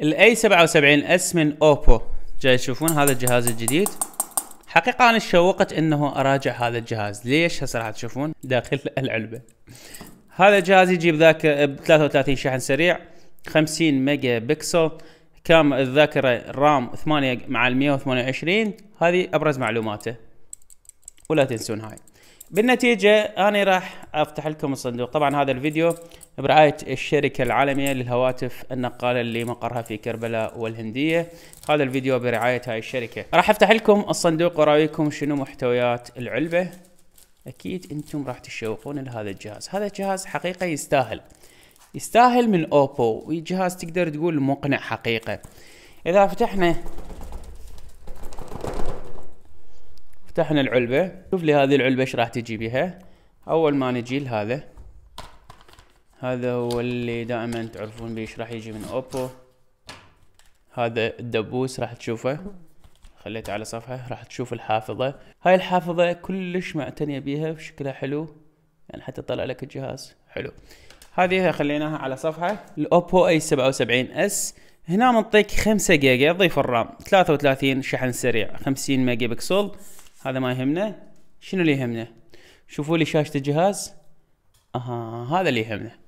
الاي 77 اس من اوبو جاي تشوفون هذا الجهاز الجديد حقيقة أنا شوقت أنه أراجع هذا الجهاز ليش هسه راح تشوفون داخل العلبة هذا الجهاز يجيب ذاك ب 33 شحن سريع 50 ميجا بكسل كام الذاكرة رام 8 مع ال 128 هذه أبرز معلوماته ولا تنسون هاي بالنتيجة أنا راح أفتح لكم الصندوق طبعا هذا الفيديو برعاية الشركة العالمية للهواتف النقالة اللي مقرها في كربلاء والهندية هذا الفيديو برعاية هاي الشركة راح افتح لكم الصندوق وراويكم شنو محتويات العلبة اكيد انتم راح تشوقون لهذا الجهاز هذا الجهاز حقيقة يستاهل يستاهل من اوبو وجهاز تقدر تقول مقنع حقيقة اذا فتحنا فتحنا العلبة شوف لي هذه العلبة ايش راح تجي بها اول ما نجي لهذا هذا هو اللي دائما تعرفون بيش راح يجي من اوبو هذا الدبوس راح تشوفه خليته على صفحة راح تشوف الحافظة هاي الحافظة كلش معتنية بيها بشكلها حلو يعني حتى طلع لك الجهاز حلو هذه خليناها على صفحة الاوبو اي 77 اس هنا منطيك 5 جيجا ضيف الرام 33 شحن سريع 50 ميجا بكسل هذا ما يهمنا شنو اللي يهمنا شوفوا لي شاشة الجهاز اها هذا اللي يهمنا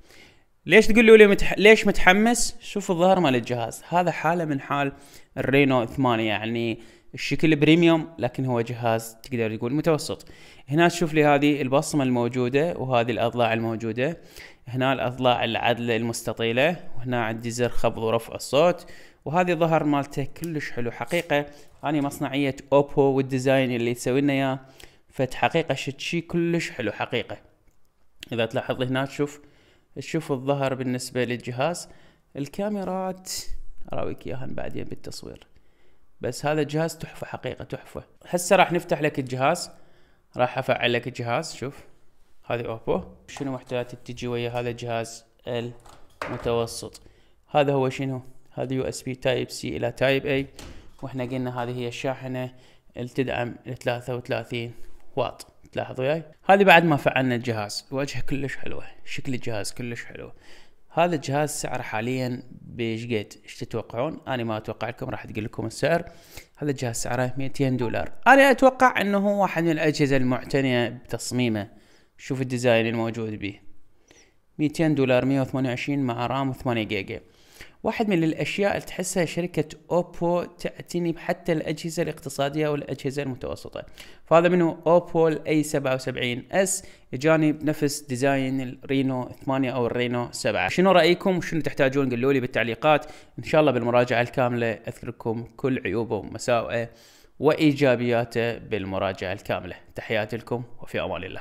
ليش تقول لي متح... ليش متحمس؟ شوف الظهر مال الجهاز، هذا حاله من حال الرينو 8 يعني الشكل بريميوم لكن هو جهاز تقدر تقول متوسط. هنا تشوف لي هذه البصمه الموجوده وهذه الاضلاع الموجوده. هنا الاضلاع العدله المستطيله وهنا عندي زر خفض ورفع الصوت وهذه الظهر مالته كلش حلو حقيقه اني يعني مصنعيه اوبو والديزاين اللي تسوي لنا اياه فحقيقه شيء كلش حلو حقيقه. اذا تلاحظ هنا تشوف تشوف الظهر بالنسبة للجهاز الكاميرات اراويك اياها بعدين بالتصوير بس هذا الجهاز تحفة حقيقة تحفة هسه راح نفتح لك الجهاز راح افعل لك الجهاز شوف هذه اوبو شنو محتاجات تجي ويا هذا الجهاز المتوسط هذا هو شنو هذا يو اس بي تايب سي الى تايب اي واحنا قلنا هذه هي الشاحنة اللي تدعم 33 واط تلاحظوا وياي هذه بعد ما فعلنا الجهاز الواجهه كلش حلوه شكل الجهاز كلش حلو هذا الجهاز سعره حاليا بشقد ايش تتوقعون انا ما اتوقع لكم راح تقول لكم السعر هذا الجهاز سعره 200 دولار انا اتوقع انه هو واحد من الاجهزه المعتنيه بتصميمه شوف الديزاين الموجود به 200 دولار 128 مع رام 8 جيجا واحد من الاشياء اللي تحسها شركه اوبو تعتني بحتى الاجهزه الاقتصاديه والاجهزه المتوسطه فهذا منه اوبو الاي 77 اس اجاني بنفس ديزاين الرينو 8 او الرينو 7 شنو رايكم وشنو تحتاجون قولوا لي بالتعليقات ان شاء الله بالمراجعه الكامله اذكركم كل عيوبه ومساوئه وايجابياته بالمراجعه الكامله تحياتي لكم وفي امان الله